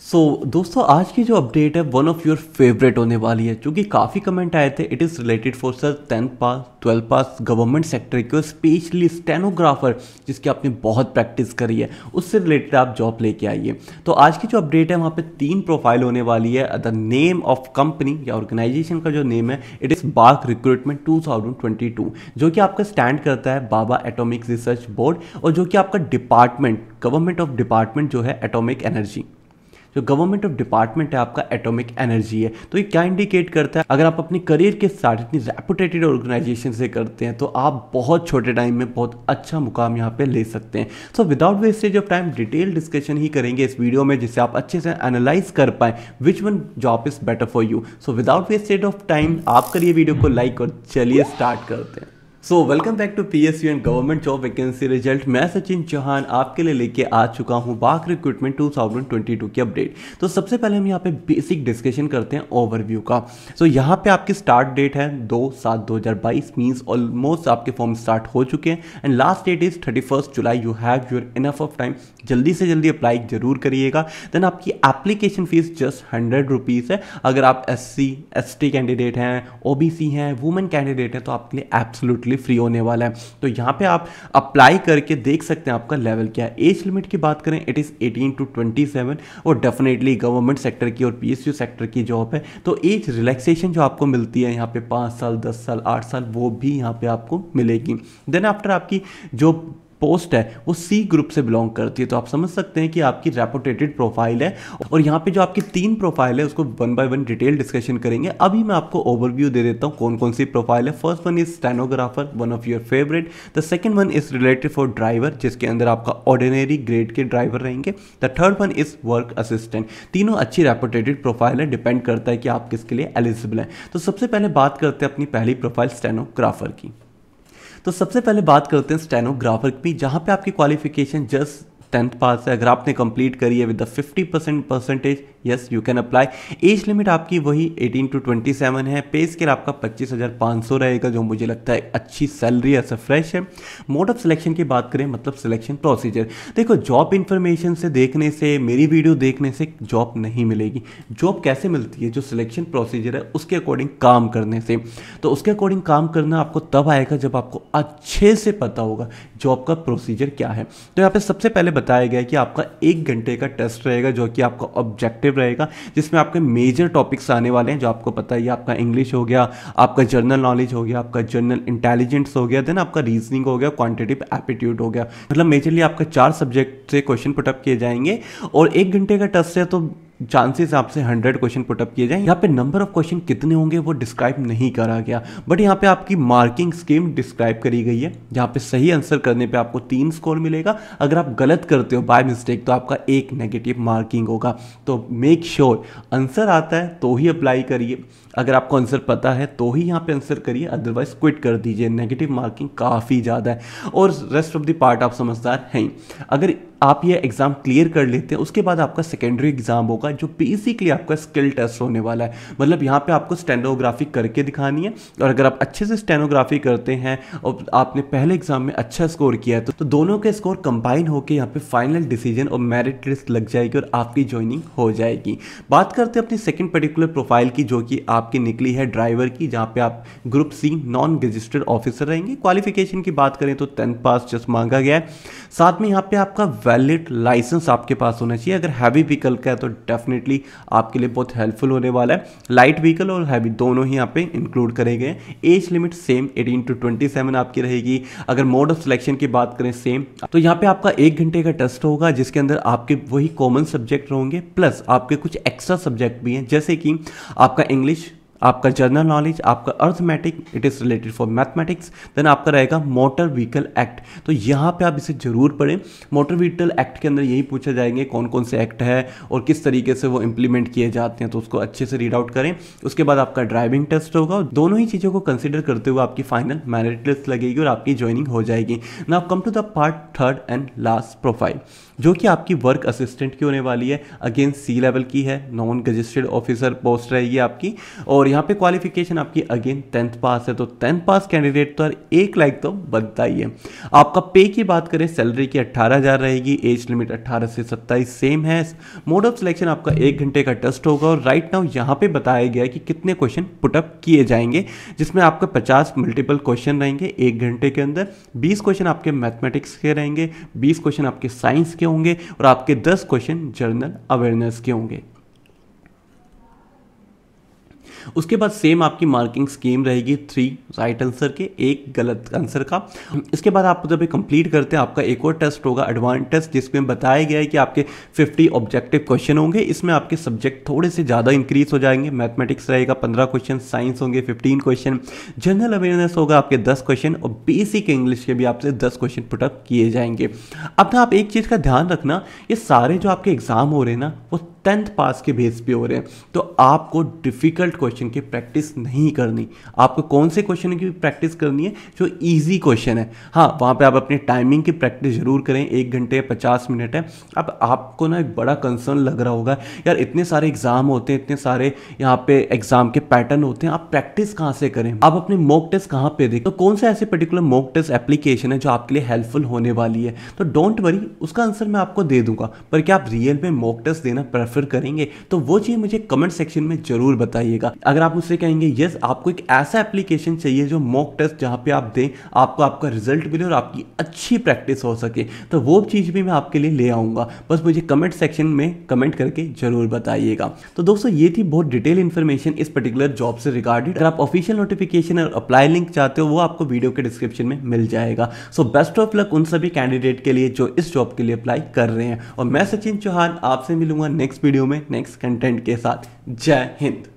सो so, दोस्तों आज की जो अपडेट है वन ऑफ योर फेवरेट होने वाली है क्योंकि काफ़ी कमेंट आए थे it is related for sir tenth pass twelfth pass government sector के स्पेशली स्टेनोग्राफर जिसकी आपने बहुत प्रैक्टिस करी है उससे रिलेटेड आप जॉब लेके आइए तो आज की जो अपडेट है वहाँ पे तीन प्रोफाइल होने वाली है द नेम ऑफ कंपनी या ऑर्गेनाइजेशन का जो नेम है it is BARC recruitment two जो कि आपका स्टैंड करता है बाबा एटॉमिक रिसर्च बोर्ड और जो कि आपका डिपार्टमेंट गवर्नमेंट ऑफ डिपार्टमेंट जो है एटोमिक एनर्जी जो गवर्नमेंट ऑफ डिपार्टमेंट है आपका एटॉमिक एनर्जी है तो ये क्या इंडिकेट करता है अगर आप अपनी करियर के साथ इतनी रेपुटेटेड ऑर्गेनाइजेशन से करते हैं तो आप बहुत छोटे टाइम में बहुत अच्छा मुकाम यहाँ पे ले सकते हैं so without wastage of time detail discussion ही करेंगे इस वीडियो में जिससे आप अच्छे से एनालाइज कर पाए which one job is better for you so without wastage of time आप करिए वीडियो को लाइक और चलिए स्टार्ट करते हैं so welcome back to P S U and government job vacancy result मैं सचिन चौहान आपके लिए लेके आ चुका हूँ बाक रिक्रूटमेंट 2022 की अपडेट तो सबसे पहले हम यहाँ पे बेसिक डिस्कशन करते हैं ओवरव्यू का सो so, यहाँ पे आपकी स्टार्ट डेट है दो सात दो हज़ार बाईस मीन्स ऑलमोस्ट आपके फॉर्म स्टार्ट हो चुके हैं and last date is thirty first July you have your enough of time जल्दी से जल्दी अप्लाई जरूर करिएगा देन आपकी application fees just hundred rupees है अगर आप S C S T candidate हैं ओ हैं वुमेन कैंडिडेट हैं तो आपके लिए एब्सोलूटली लिए फ्री होने वाला है तो यहाँ पे आप अप्लाई करके देख सकते हैं आपका लेवल क्या है एज लिमिट की बात करें इट इज़ 18 टू 27 और डेफिनेटली गवर्नमेंट सेक्टर की और पीएसयू सेक्टर की जॉब है तो एज रिलैक्सेशन जो आपको मिलती है यहाँ पे पाँच साल दस साल आठ साल वो भी यहाँ पे आपको मिलेगी देन आफ्टर आपकी जो पोस्ट है वो सी ग्रुप से बिलोंग करती है तो आप समझ सकते हैं कि आपकी रेपोटेटेड प्रोफाइल है और यहाँ पे जो आपकी तीन प्रोफाइल है उसको one by one detail discussion करेंगे अभी मैं आपको ओवरव्यू दे देता हूँ कौन कौन सी प्रोफाइल है first one is stenographer one of your favourite the second one is related for driver जिसके अंदर आपका ऑर्डिनरी ग्रेड के ड्राइवर रहेंगे the third one is work assistant तीनों अच्छी रेपोटेटेड प्रोफाइल है डिपेंड करता है कि आप किसके लिए एलिजिबल हैं तो सबसे पहले बात करते हैं अपनी पहली प्रोफाइल स्टेनोग्राफर की तो सबसे पहले बात करते हैं स्टेनोग्राफर की जहाँ पे आपकी क्वालिफिकेशन जस्ट टेंथ पास है अगर आपने कंप्लीट करी है with the 50 percent percentage yes you can apply age limit आपकी वही 18 टू 27 है पे स्केल आपका 25,500 रहेगा जो मुझे लगता है अच्छी सैलरी ऐसा फ्रेश है मोड ऑफ सिलेक्शन की बात करें मतलब सिलेक्शन प्रोसीजर देखो जॉब इन्फॉर्मेशन से देखने से मेरी वीडियो देखने से जॉब नहीं मिलेगी जॉब कैसे मिलती है जो सिलेक्शन प्रोसीजर है उसके अकॉर्डिंग काम करने से तो उसके अकॉर्डिंग काम करना आपको तब आएगा जब आपको अच्छे से पता होगा जॉब का प्रोसीजर क्या है तो यहाँ पे सबसे पहले बता बताया गया कि आपका एक घंटे का टेस्ट रहेगा जो कि आपका ऑब्जेक्टिव रहेगा जिसमें आपके मेजर टॉपिक्स आने वाले हैं जो आपको पता है आपका इंग्लिश हो गया आपका जनरल नॉलेज हो गया आपका जनरल इंटेलिजेंस हो गया देन आपका रीजनिंग हो गया क्वान्टिटिव एप्टीट्यूड हो गया मतलब मेजरली आपका चार सब्जेक्ट से क्वेश्चन पुटअप किए जाएंगे और एक घंटे का टेस्ट है तो चांसेस आपसे हंड्रेड क्वेश्चन पुटअप किए जाएं यहाँ पे नंबर ऑफ क्वेश्चन कितने होंगे वो डिस्क्राइब नहीं करा गया बट यहाँ पे आपकी मार्किंग स्कीम डिस्क्राइब करी गई है जहाँ पे सही आंसर करने पे आपको तीन स्कोर मिलेगा अगर आप गलत करते हो बाय मिस्टेक तो आपका एक नेगेटिव मार्किंग होगा तो मेक श्योर आंसर आता है तो ही अप्लाई करिए अगर आपको आंसर पता है तो ही यहाँ पे आंसर करिए अदरवाइज क्विट कर दीजिए नेगेटिव मार्किंग काफ़ी ज़्यादा है और रेस्ट ऑफ द पार्ट आप समझदार हैं अगर आप ये एग्ज़ाम क्लियर कर लेते हैं उसके बाद आपका सेकेंडरी एग्ज़ाम होगा जो बेसिकली आपका स्किल टेस्ट होने वाला है मतलब यहाँ पे आपको स्टेनोग्राफी करके दिखानी है और अगर आप अच्छे से स्टेनोग्राफी करते हैं और आपने पहले एग्ज़ाम में अच्छा स्कोर किया है तो, तो दोनों के स्कोर कंबाइन होकर यहाँ पर फाइनल डिसीजन और मेरिट लिस्ट लग जाएगी और आपकी ज्वाइनिंग हो जाएगी बात करते हैं अपनी सेकेंड पर्टिकुलर प्रोफाइल की जो कि आपकी निकली है ड्राइवर की जहाँ पर आप group C non registered officer रहेंगे क्वालिफिकेशन की बात करें तो टेंथ पास जस्ट मांगा गया है साथ में यहाँ पर आपका वैलिड लाइसेंस आपके पास होना चाहिए अगर हैवी व्हीकल का है तो डेफिनेटली आपके लिए बहुत हेल्पफुल होने वाला है लाइट व्हीकल और हैवी दोनों ही यहाँ पे इंक्लूड करे गए एज लिमिट सेम 18 टू 27 आपकी रहेगी अगर मोड ऑफ सिलेक्शन की बात करें सेम तो यहाँ पे आपका एक घंटे का टेस्ट होगा जिसके अंदर आपके वही कॉमन सब्जेक्ट होंगे प्लस आपके कुछ एक्स्ट्रा सब्जेक्ट भी हैं जैसे कि आपका इंग्लिश आपका जनरल नॉलेज आपका arithmetic it is related for mathematics then आपका रहेगा मोटर व्हीकल एक्ट तो यहाँ पे आप इसे जरूर पढ़ें मोटर व्हीकल एक्ट के अंदर यही पूछा जाएंगे कौन कौन से एक्ट है और किस तरीके से वो इंप्लीमेंट किए जाते हैं तो उसको अच्छे से रीड आउट करें उसके बाद आपका ड्राइविंग टेस्ट होगा दोनों ही चीज़ों को कंसिडर करते हुए आपकी फाइनल मैरिट लिस्ट लगेगी और आपकी ज्वाइनिंग हो जाएगी now come to the part third and last profile जो कि आपकी वर्क असिस्टेंट की होने वाली है अगेन सी लेवल की है नॉन रजिस्टर्ड ऑफिसर पोस्ट रहेगी आपकी और और यहाँ पे क्वालिफिकेशन आपकी अगेन टेंथ पास है तो टेंथ पास कैंडिडेट तो एक लाइक तो बनता ही है आपका पे की बात करें सैलरी की अट्ठारह हज़ार रहेगी एज लिमिट अट्ठारह से सत्ताईस सेम है मोड ऑफ सिलेक्शन आपका एक घंटे का टेस्ट होगा और राइट नाउ यहाँ पे बताया गया है कि कितने क्वेश्चन पुटअप किए जाएंगे जिसमें आपका पचास मल्टीपल क्वेश्चन रहेंगे एक घंटे के अंदर बीस क्वेश्चन आपके मैथमेटिक्स के रहेंगे बीस क्वेश्चन आपके साइंस के होंगे और आपके दस क्वेश्चन जर्नल अवेयरनेस के होंगे उसके बाद सेम आपकी मार्किंग स्कीम रहेगी थ्री राइट आंसर के एक गलत आंसर का इसके बाद आप जब कंप्लीट करते हैं आपका एक और टेस्ट होगा एडवांस टेस्ट जिसमें बताया गया है कि आपके 50 ऑब्जेक्टिव क्वेश्चन होंगे इसमें आपके सब्जेक्ट थोड़े से ज़्यादा इंक्रीज हो जाएंगे मैथमेटिक्स रहेगा पंद्रह क्वेश्चन साइंस होंगे फिफ्टीन क्वेश्चन जनरल अवेयरनेस होगा आपके दस क्वेश्चन और बेसिक इंग्लिश के भी आपसे दस क्वेश्चन पुटअप किए जाएंगे अब ना आप एक चीज़ का ध्यान रखना ये सारे जो आपके एग्ज़ाम हो रहे हैं ना वो टेंथ पास के बेस पे हो रहे हैं तो आपको डिफ़िकल्ट क्वेश्चन की प्रैक्टिस नहीं करनी आपको कौन से क्वेश्चन की प्रैक्टिस करनी है जो ईजी क्वेश्चन है हाँ वहाँ पर आप अपनी टाइमिंग की प्रैक्टिस ज़रूर करें एक घंटे पचास मिनट है अब आपको ना एक बड़ा कंसर्न लग रहा होगा यार इतने सारे एग्ज़ाम होते हैं इतने सारे यहाँ पे एग्ज़ाम के पैटर्न होते हैं आप प्रैक्टिस कहाँ से करें आप अपने मॉक टेस्ट कहाँ पे देखें तो कौन सा ऐसे पर्टिकुलर मॉक टेस्ट एप्लीकेशन है जो आपके लिए हेल्पफुल होने वाली है तो डोंट वरी उसका आंसर मैं आपको दे दूंगा पर क्या आप रियल में मॉक टेस्ट देना प्रेफर प्रेफर करेंगे तो वो चीज़ मुझे कमेंट सेक्शन में ज़रूर बताइएगा अगर आप मुझसे कहेंगे यस आपको एक ऐसा एप्लीकेशन चाहिए जो मॉक टेस्ट जहां पे आप दें आपको आपका रिजल्ट मिले और आपकी अच्छी प्रैक्टिस हो सके तो वो चीज़ भी मैं आपके लिए ले आऊंगा बस मुझे कमेंट सेक्शन में कमेंट करके ज़रूर बताइएगा तो दोस्तों ये थी बहुत डिटेल इन्फॉर्मेशन इस पर्टिकुलर जॉब से रिगार्डेड अगर आप ऑफिशियल नोटिफिकेशन और अप्लाई लिंक चाहते हो वो आपको वीडियो के डिस्क्रिप्शन में मिल जाएगा सो बेस्ट ऑफ लक उन सभी कैंडिडेट के लिए जो इस जॉब के लिए अप्लाई कर रहे हैं और मैं सचिन चौहान आपसे मिलूंगा नेक्स्ट वीडियो में नेक्स्ट कंटेंट के साथ जय हिंद